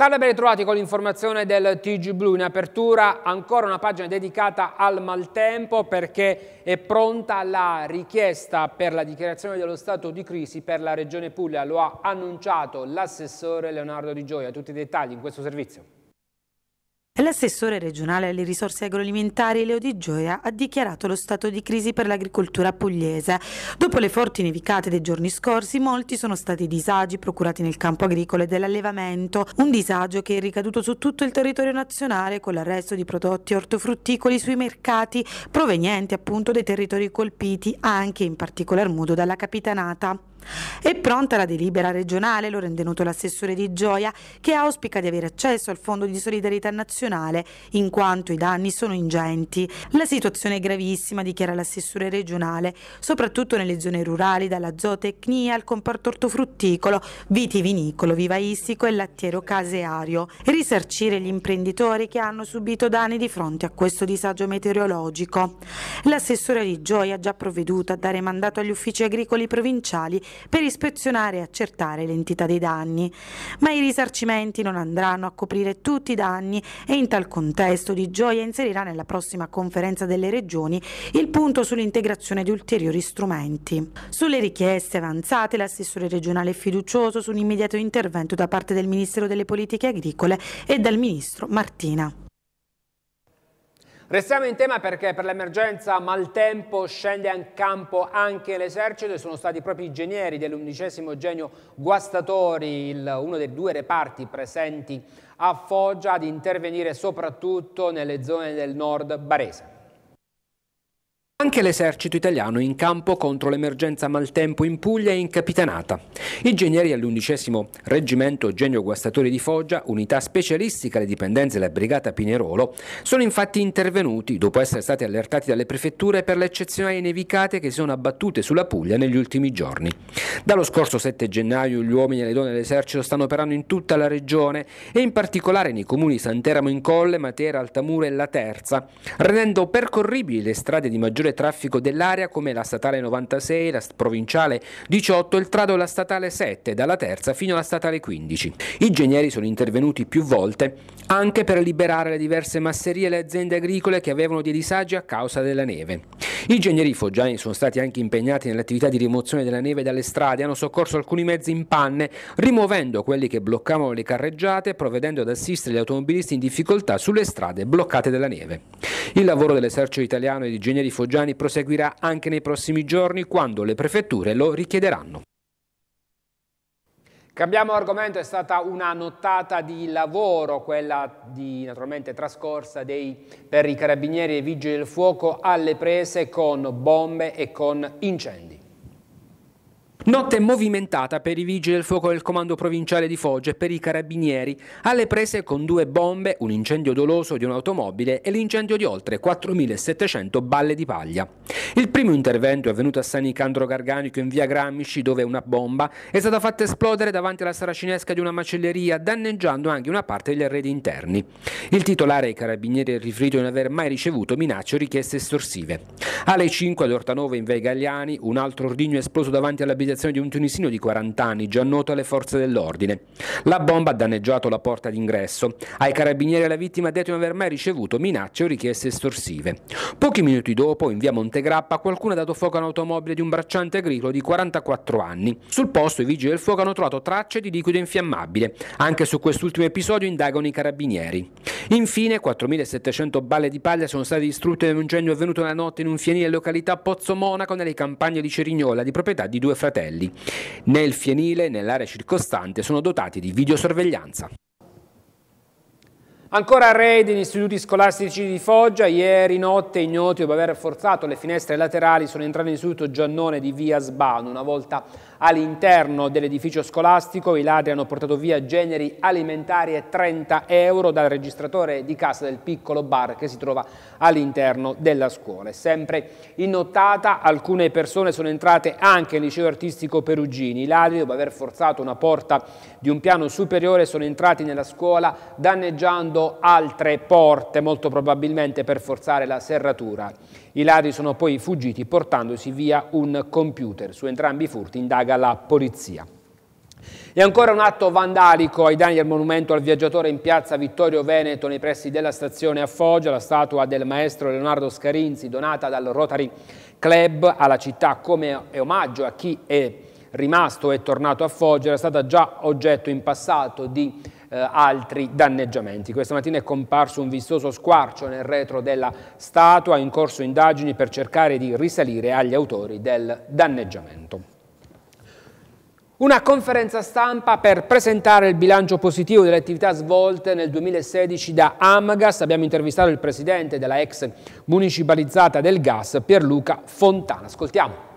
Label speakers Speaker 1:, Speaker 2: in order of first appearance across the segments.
Speaker 1: Salve ben ritrovati con l'informazione del TG Blu, in apertura ancora una pagina dedicata al maltempo perché è pronta la richiesta per la dichiarazione dello stato di crisi per la Regione Puglia, lo ha annunciato l'assessore Leonardo Di Gioia, tutti i dettagli in questo servizio.
Speaker 2: L'assessore regionale alle risorse agroalimentari Leo Di Gioia ha dichiarato lo stato di crisi per l'agricoltura pugliese. Dopo le forti nevicate dei giorni scorsi, molti sono stati i disagi procurati nel campo agricolo e dell'allevamento, un disagio che è ricaduto su tutto il territorio nazionale con l'arresto di prodotti ortofrutticoli sui mercati provenienti appunto dai territori colpiti, anche in particolar modo dalla capitanata. È pronta la delibera regionale, lo ha rendenuto l'assessore di Gioia, che auspica di avere accesso al Fondo di solidarietà nazionale, in quanto i danni sono ingenti. La situazione è gravissima, dichiara l'assessore regionale, soprattutto nelle zone rurali, dalla zootecnia al comparto ortofrutticolo, vitivinicolo, vivaistico e lattiero caseario. Risarcire gli imprenditori che hanno subito danni di fronte a questo disagio meteorologico. L'assessore di Gioia ha già provveduto a dare mandato agli uffici agricoli provinciali per ispezionare e accertare l'entità dei danni, ma i risarcimenti non andranno a coprire tutti i danni e in tal contesto Di Gioia inserirà nella prossima conferenza delle regioni il punto sull'integrazione di ulteriori strumenti. Sulle richieste avanzate l'assessore regionale è fiducioso su un immediato intervento da parte del Ministero delle Politiche Agricole e dal Ministro Martina.
Speaker 1: Restiamo in tema perché per l'emergenza maltempo scende in campo anche l'esercito e sono stati proprio i genieri dell'undicesimo genio Guastatori, il, uno dei due reparti presenti a Foggia, ad intervenire soprattutto nelle zone del nord barese. Anche l'esercito italiano in campo contro l'emergenza maltempo in Puglia è in Capitanata. Ingegneri all'undicesimo Reggimento Genio Guastatori di Foggia, unità specialistica alle dipendenze della Brigata Pinerolo, sono infatti intervenuti dopo essere stati allertati dalle prefetture per le eccezionali nevicate che si sono abbattute sulla Puglia negli ultimi giorni. Dallo scorso 7 gennaio gli uomini e le donne dell'esercito stanno operando in tutta la regione e in particolare nei comuni Santeramo in Colle, Matera, Altamura e La Terza, rendendo percorribili le strade di maggiore e traffico dell'area come la statale 96, la provinciale 18, e il trado della statale 7, dalla terza fino alla statale 15. I ingegneri sono intervenuti più volte anche per liberare le diverse masserie e le aziende agricole che avevano dei disagi a causa della neve. I ingegneri foggiani sono stati anche impegnati nell'attività di rimozione della neve dalle strade, hanno soccorso alcuni mezzi in panne, rimuovendo quelli che bloccavano le carreggiate e provvedendo ad assistere gli automobilisti in difficoltà sulle strade bloccate dalla neve. Il lavoro dell'esercito italiano e di ingegneri foggiani Giordani proseguirà anche nei prossimi giorni quando le prefetture lo richiederanno. Cambiamo argomento, è stata una nottata di lavoro, quella di, naturalmente trascorsa dei, per i carabinieri e i vigili del fuoco alle prese con bombe e con incendi. Notte movimentata per i vigili del fuoco del comando provinciale di Foggia e per i carabinieri, alle prese con due bombe, un incendio doloso di un'automobile e l'incendio di oltre 4.700 balle di paglia. Il primo intervento è avvenuto a San Nicandro Garganico in via Grammici dove una bomba è stata fatta esplodere davanti alla saracinesca di una macelleria danneggiando anche una parte degli arredi interni. Il titolare ai carabinieri è riferito di non aver mai ricevuto minacce o richieste estorsive. Alle 5 ad Ortanova in via Gagliani un altro ordigno è esploso davanti all'abitazione di un tunisino di 40 anni già noto alle forze dell'ordine. La bomba ha danneggiato la porta d'ingresso. Ai carabinieri la vittima ha detto di non aver mai ricevuto minacce o richieste estorsive. Pochi minuti dopo in via Montegrado qualcuno ha dato fuoco a un'automobile di un bracciante agricolo di 44 anni. Sul posto i vigili del fuoco hanno trovato tracce di liquido infiammabile. Anche su quest'ultimo episodio indagano i carabinieri. Infine 4.700 balle di paglia sono state distrutte da un incendio avvenuto la notte in un fienile località Pozzo Monaco nelle campagne di Cerignola di proprietà di due fratelli. Nel fienile e nell'area circostante sono dotati di videosorveglianza. Ancora raid in istituti scolastici di Foggia, ieri notte ignoti dopo aver forzato le finestre laterali sono entrati in istituto Giannone di via Sbano. Una volta all'interno dell'edificio scolastico i ladri hanno portato via generi alimentari e 30 euro dal registratore di casa del piccolo bar che si trova all'interno della scuola. Sempre in nottata alcune persone sono entrate anche nel liceo artistico Perugini. I ladri dopo aver forzato una porta di un piano superiore sono entrati nella scuola danneggiando trovando altre porte, molto probabilmente per forzare la serratura. I ladri sono poi fuggiti portandosi via un computer. Su entrambi i furti indaga la polizia. E ancora un atto vandalico ai danni del monumento al viaggiatore in piazza Vittorio Veneto nei pressi della stazione a Foggia, la statua del maestro Leonardo Scarinzi donata dal Rotary Club alla città come omaggio a chi è rimasto e tornato a Foggia, era stata già oggetto in passato di eh, altri danneggiamenti. Questa mattina è comparso un vistoso squarcio nel retro della statua, in corso indagini per cercare di risalire agli autori del danneggiamento. Una conferenza stampa per presentare il bilancio positivo delle attività svolte nel 2016 da Amagas. Abbiamo intervistato il presidente della ex municipalizzata del gas, Pierluca Fontana. Ascoltiamo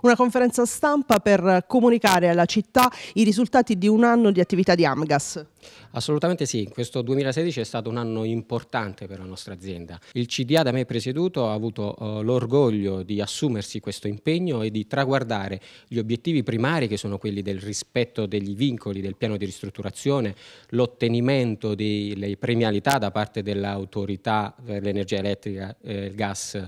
Speaker 3: una conferenza stampa per comunicare alla città i risultati di un anno di attività di Amgas.
Speaker 4: Assolutamente sì, questo 2016 è stato un anno importante per la nostra azienda. Il CDA da me presieduto ha avuto eh, l'orgoglio di assumersi questo impegno e di traguardare gli obiettivi primari che sono quelli del rispetto degli vincoli del piano di ristrutturazione, l'ottenimento delle premialità da parte dell'autorità per l'energia elettrica e eh, il gas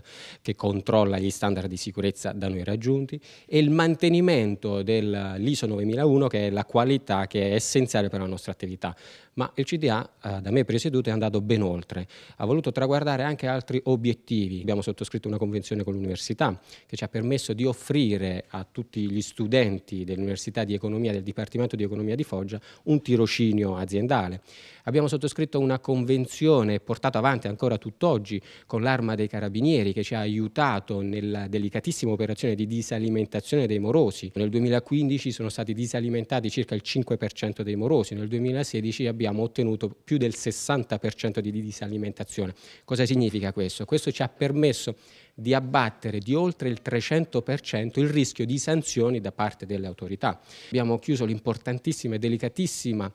Speaker 4: che controlla gli standard di sicurezza da noi raggiunti, punti e il mantenimento dell'ISO 9001 che è la qualità che è essenziale per la nostra attività. Ma il CDA, eh, da me presieduto, è andato ben oltre. Ha voluto traguardare anche altri obiettivi. Abbiamo sottoscritto una convenzione con l'università che ci ha permesso di offrire a tutti gli studenti dell'Università di Economia, del Dipartimento di Economia di Foggia, un tirocinio aziendale. Abbiamo sottoscritto una convenzione portata avanti ancora tutt'oggi con l'Arma dei Carabinieri che ci ha aiutato nella delicatissima operazione di disalimentazione dei morosi. Nel 2015 sono stati disalimentati circa il 5% dei morosi, nel 2016 abbiamo ottenuto più del 60% di disalimentazione. Cosa significa questo? Questo ci ha permesso di abbattere di oltre il 300% il rischio di sanzioni da parte delle autorità. Abbiamo chiuso l'importantissima e delicatissima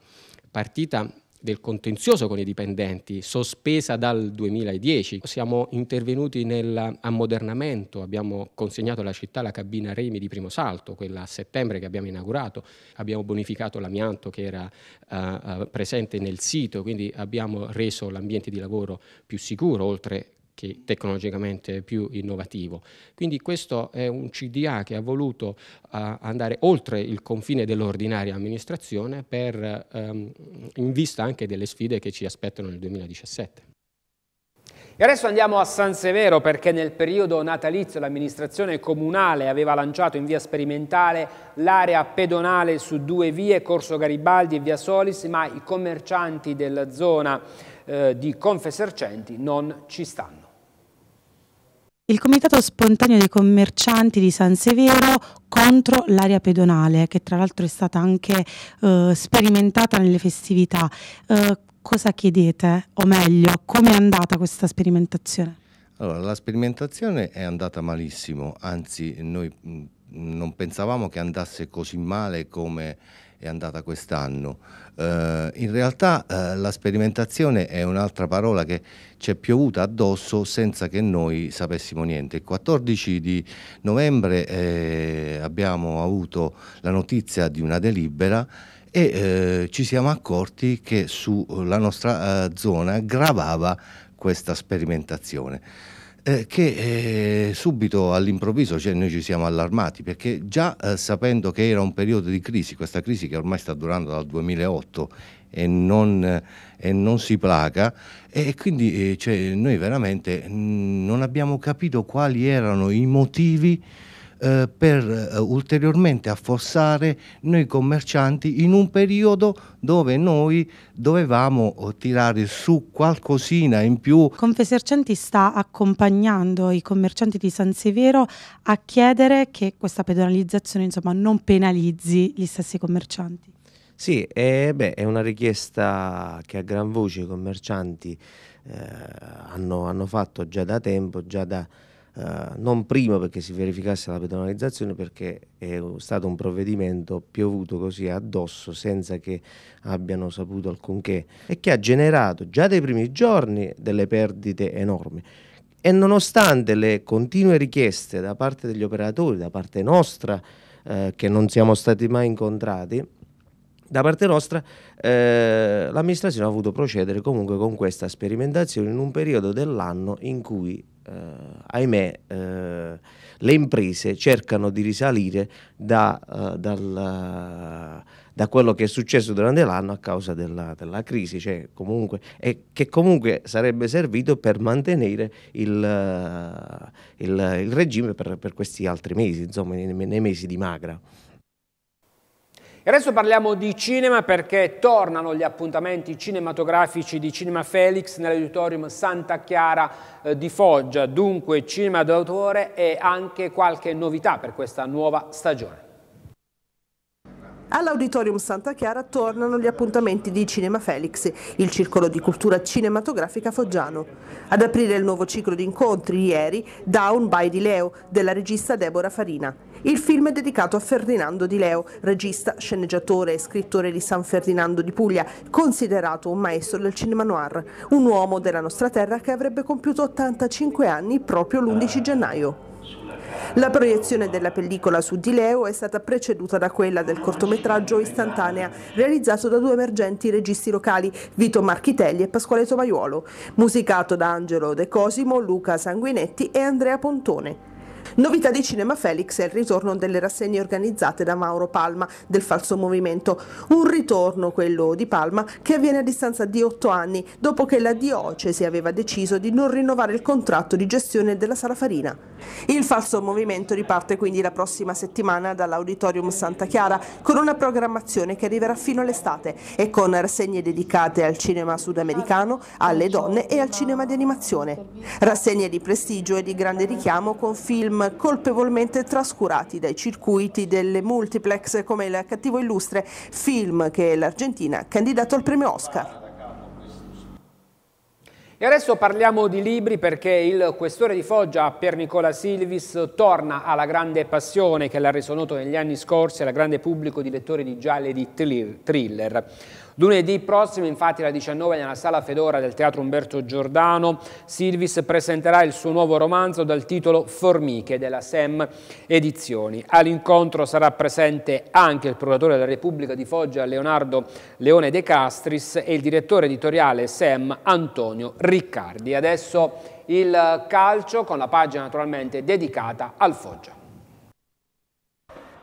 Speaker 4: partita del contenzioso con i dipendenti, sospesa dal 2010. Siamo intervenuti nell'ammodernamento, abbiamo consegnato alla città la cabina Remi di primo salto, quella a settembre che abbiamo inaugurato, abbiamo bonificato l'amianto che era uh, presente nel sito, quindi abbiamo reso l'ambiente di lavoro più sicuro, oltre che tecnologicamente è più innovativo. Quindi questo è un CDA che ha voluto uh, andare oltre il confine dell'ordinaria amministrazione per, um, in vista anche delle sfide che ci aspettano nel 2017.
Speaker 1: E adesso andiamo a San Severo perché nel periodo natalizio l'amministrazione comunale aveva lanciato in via sperimentale l'area pedonale su due vie, Corso Garibaldi e via Solis, ma i commercianti della zona eh, di Confesercenti non ci stanno
Speaker 2: il Comitato Spontaneo dei Commercianti di San Severo contro l'area pedonale, che tra l'altro è stata anche eh, sperimentata nelle festività. Eh, cosa chiedete? O meglio, come è andata questa sperimentazione?
Speaker 5: Allora, la sperimentazione è andata malissimo, anzi noi mh, mm, non pensavamo che andasse così male come è andata quest'anno. Eh, in realtà eh, la sperimentazione è un'altra parola che ci è piovuta addosso senza che noi sapessimo niente. Il 14 di novembre eh, abbiamo avuto la notizia di una delibera e eh, ci siamo accorti che sulla nostra eh, zona gravava questa sperimentazione eh, che eh, subito all'improvviso cioè, noi ci siamo allarmati perché già eh, sapendo che era un periodo di crisi, questa crisi che ormai sta durando dal 2008 e non, e non si placa e quindi eh, cioè, noi veramente mh, mm, non abbiamo capito quali erano i motivi eh, per eh, ulteriormente affossare noi commercianti in un periodo dove noi dovevamo oh, tirare su qualcosina in più.
Speaker 2: Confesercenti sta accompagnando i commercianti di San Severo a chiedere che questa pedonalizzazione insomma, non penalizzi gli stessi commercianti.
Speaker 6: Sì, eh, beh, è una richiesta che a gran voce i commercianti eh, hanno, hanno, fatto già da tempo, già da eh, non prima perché si verificasse la pedonalizzazione, perché è stato un provvedimento piovuto così addosso senza che abbiano saputo alcunché e che ha generato già dai primi giorni delle perdite enormi. E nonostante le continue richieste da parte degli operatori, da parte nostra, eh, che non siamo stati mai incontrati, da parte nostra eh, l'amministrazione ha voluto procedere comunque con questa sperimentazione in un periodo dell'anno in cui eh, ahimè, eh, le imprese cercano di risalire da, eh, dal, da, quello che è successo durante l'anno a causa della, della crisi, cioè comunque, e che comunque sarebbe servito per mantenere il, il, il regime per, per, questi altri mesi, insomma, nei, nei mesi di magra
Speaker 1: adesso parliamo di cinema perché tornano gli appuntamenti cinematografici di Cinema Felix nell'auditorium Santa Chiara eh, di Foggia, dunque cinema d'autore e anche qualche novità per questa nuova stagione.
Speaker 3: All'Auditorium Santa Chiara tornano gli appuntamenti di Cinema Felix, il circolo di cultura cinematografica foggiano. Ad aprire il nuovo ciclo di incontri ieri, Down by Di Leo, della regista Deborah Farina. Il film è dedicato a Ferdinando Di Leo, regista, sceneggiatore e scrittore di San Ferdinando di Puglia, considerato un maestro del cinema noir, un uomo della nostra terra che avrebbe compiuto 85 anni proprio l'11 gennaio. La proiezione della pellicola su Di Leo è stata preceduta da quella del cortometraggio Istantanea, realizzato da due emergenti registi locali, Vito Marchitelli e Pasquale Tomaiuolo, musicato da Angelo De Cosimo, Luca Sanguinetti e Andrea Pontone. Novità di Cinema Felix è il ritorno delle rassegne organizzate da Mauro Palma del falso movimento, un ritorno quello di Palma che avviene a distanza di otto anni dopo che la diocesi aveva deciso di non rinnovare il contratto di gestione della Sala Farina. Il falso movimento riparte quindi la prossima settimana dall'Auditorium Santa Chiara con una programmazione che arriverà fino all'estate e con rassegne dedicate al cinema sudamericano, alle donne e al cinema di animazione. Rassegne di prestigio e di grande richiamo con film colpevolmente trascurati dai circuiti delle multiplex come Il cattivo illustre, film che l'Argentina ha candidato al premio Oscar.
Speaker 1: E adesso parliamo di libri perché il questore di Foggia, Pier Nicola Silvis, torna alla grande passione che l'ha reso noto negli anni scorsi al grande pubblico di lettori di gialli e di thriller. Lunedì prossimo, infatti, alle 19 nella Sala Fedora del Teatro Umberto Giordano, Silvis presenterà il suo nuovo romanzo dal titolo Formiche della SEM Edizioni. All'incontro sarà presente anche il procuratore della Repubblica di Foggia Leonardo Leone De Castris e il direttore editoriale SEM Antonio Riccardi. Adesso il calcio con la pagina naturalmente dedicata al Foggia.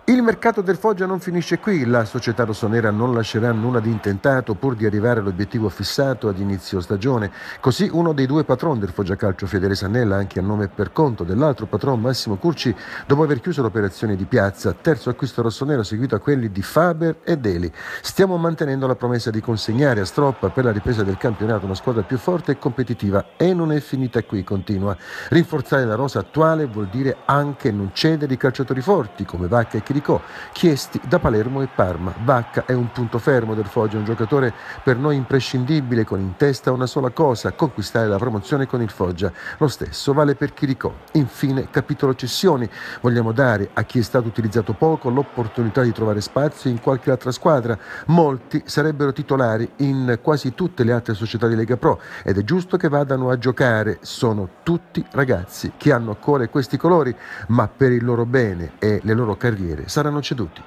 Speaker 7: Il mercato del Foggia non finisce qui, la società rossonera non lascerà nulla di intentato pur di arrivare all'obiettivo fissato ad inizio stagione. Così uno dei due patron del Foggia Calcio, Fedele Sannella, anche a nome per conto dell'altro patron Massimo Curci, dopo aver chiuso l'operazione di piazza, terzo acquisto rossonero seguito a quelli di Faber e Deli. Stiamo mantenendo la promessa di consegnare a Stroppa per la ripresa del campionato una squadra più forte e competitiva e non è finita qui, continua. Rinforzare la rosa attuale vuol dire anche non cedere i calciatori forti come Vacca e Chirico Chiricò, chiesti da Palermo e Parma. Vacca è un punto fermo del Foggia, un giocatore per noi imprescindibile con in testa una sola cosa, conquistare la promozione con il Foggia. Lo stesso vale per Chiricò. Infine, capitolo cessioni. Vogliamo dare a chi è stato utilizzato poco l'opportunità di trovare spazio in qualche altra squadra. Molti sarebbero titolari in quasi tutte le altre società di Lega Pro ed è giusto che vadano a giocare. Sono tutti ragazzi che hanno a cuore questi colori, ma per il loro bene e le loro carriere saranno ceduti.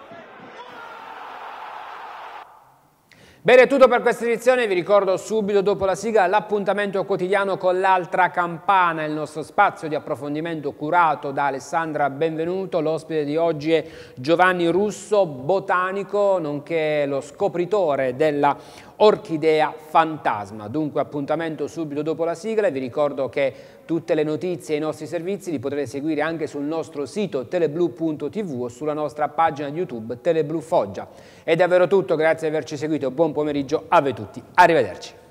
Speaker 1: Bene, è tutto per questa edizione, vi ricordo subito dopo la sigla l'appuntamento quotidiano con l'altra campana, il nostro spazio di approfondimento curato da Alessandra Benvenuto, l'ospite di oggi è Giovanni Russo, botanico, nonché lo scopritore della Orchidea Fantasma. Dunque appuntamento subito dopo la sigla e vi ricordo che tutte le notizie e i nostri servizi li potrete seguire anche sul nostro sito teleblu.tv o sulla nostra pagina di YouTube Teleblu Foggia. È davvero tutto, grazie di averci seguito, buon pomeriggio a voi tutti, arrivederci.